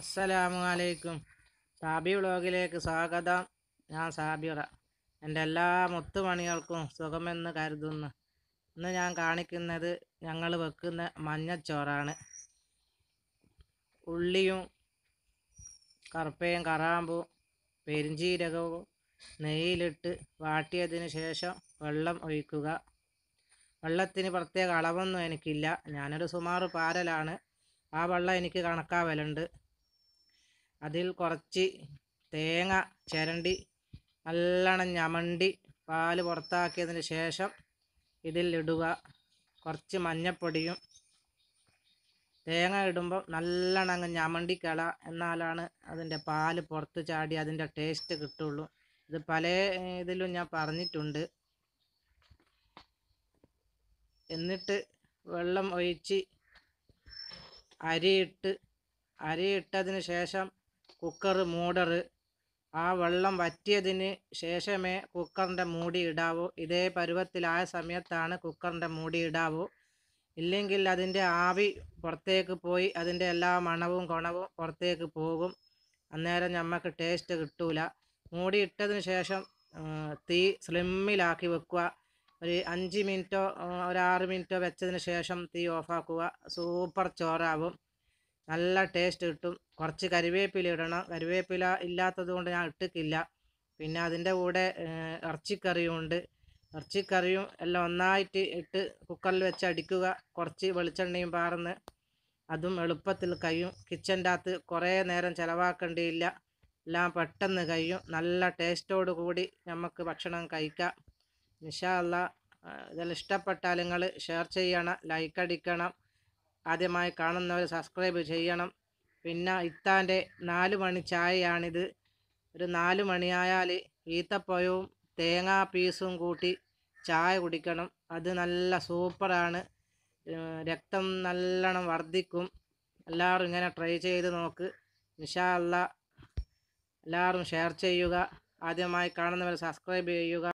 അസ്സലാമു അലൈക്കും സാബി വ്ളോഗിലേക്ക് സ്വാഗതം ഞാൻ സാബിറ എൻ്റെ എല്ലാ മുത്തുപണികൾക്കും സുഖമെന്ന് കരുതുന്നു ഇന്ന് ഞാൻ കാണിക്കുന്നത് ഞങ്ങൾ വെക്കുന്ന മഞ്ഞച്ചോറാണ് ഉള്ളിയും കറുപ്പയും കറാമ്പും പെരിഞ്ചീരകവും നെയ്യിലിട്ട് വാട്ടിയതിന് ശേഷം വെള്ളം ഒഴിക്കുക വെള്ളത്തിന് പ്രത്യേക അളവൊന്നും എനിക്കില്ല ഞാനൊരു സുമാറ് പാരലാണ് ആ വെള്ളം എനിക്ക് കണക്കാവലുണ്ട് അതിൽ കുറച്ച് തേങ്ങ ചിരണ്ടി നല്ലോണം ഞമണ്ടി പാല് പുറത്താക്കിയതിന് ശേഷം ഇതിൽ ഇടുക കുറച്ച് മഞ്ഞപ്പൊടിയും തേങ്ങ ഇടുമ്പോൾ നല്ലോണം അങ്ങ് ഞമണ്ടിക്കള എന്നാലാണ് അതിൻ്റെ പാല് പുറത്ത് ചാടി അതിൻ്റെ ടേസ്റ്റ് കിട്ടുള്ളൂ ഇത് പല ഇതിലും ഞാൻ പറഞ്ഞിട്ടുണ്ട് എന്നിട്ട് വെള്ളം ഒഴിച്ച് അരിയിട്ട് അരിയിട്ടതിന് ശേഷം കുക്കർ മൂടർ ആ വെള്ളം വറ്റിയതിന് ശേഷമേ കുക്കറിൻ്റെ മൂടി ഇടാവൂ ഇതേ പരുവത്തിലായ സമയത്താണ് കുക്കറിൻ്റെ മൂടി ഇടാവൂ ഇല്ലെങ്കിൽ അതിൻ്റെ ആവി പുറത്തേക്ക് പോയി അതിൻ്റെ എല്ലാ മണവും ഗുണവും പുറത്തേക്ക് പോകും അന്നേരം നമുക്ക് ടേസ്റ്റ് കിട്ടൂല ഇട്ടതിന് ശേഷം തീ സ്ലിമ്മിലാക്കി വെക്കുക ഒരു അഞ്ച് മിനിറ്റോ ഒരു ആറ് മിനിറ്റോ വെച്ചതിന് ശേഷം തീ ഓഫാക്കുക സൂപ്പർ ചോറാവും നല്ല ടേസ്റ്റ് കിട്ടും കുറച്ച് കരിവേപ്പില ഇടണം കരിവേപ്പില ഇല്ലാത്തത് കൊണ്ട് ഞാൻ ഇട്ടിട്ടില്ല പിന്നെ അതിൻ്റെ കൂടെ ഉണ്ട് ഇറച്ചിക്കറിയും എല്ലാം ഒന്നായിട്ട് ഇട്ട് കുക്കറിൽ വെച്ച് അടിക്കുക കുറച്ച് വെളിച്ചെണ്ണയും പാർന്ന് അതും എളുപ്പത്തിൽ കഴിയും കിച്ചൻ്റെ അകത്ത് കുറേ നേരം ചിലവാക്കേണ്ടിയില്ല എല്ലാം പെട്ടെന്ന് കഴിയും നല്ല ടേസ്റ്റോടു കൂടി നമുക്ക് ഭക്ഷണം കഴിക്കാം നിഷാല്ല ഇതെല്ലാം ഇഷ്ടപ്പെട്ടാൽ നിങ്ങൾ ഷെയർ ചെയ്യണം ലൈക്ക് അടിക്കണം ആദ്യമായി കാണുന്നവർ സബ്സ്ക്രൈബ് ചെയ്യണം പിന്നെ ഇത്താൻ്റെ നാല് മണി ചായയാണിത് ഒരു നാല് മണിയായാൽ ഈത്തപ്പഴവും തേങ്ങാ പീസും കൂട്ടി ചായ കുടിക്കണം അത് നല്ല സൂപ്പറാണ് രക്തം നല്ലോണം വർദ്ധിക്കും എല്ലാവരും ഇങ്ങനെ ട്രൈ ചെയ്ത് നോക്ക് നിഷാ എല്ലാവരും ഷെയർ ചെയ്യുക ആദ്യമായി കാണുന്നവർ സബ്സ്ക്രൈബ് ചെയ്യുക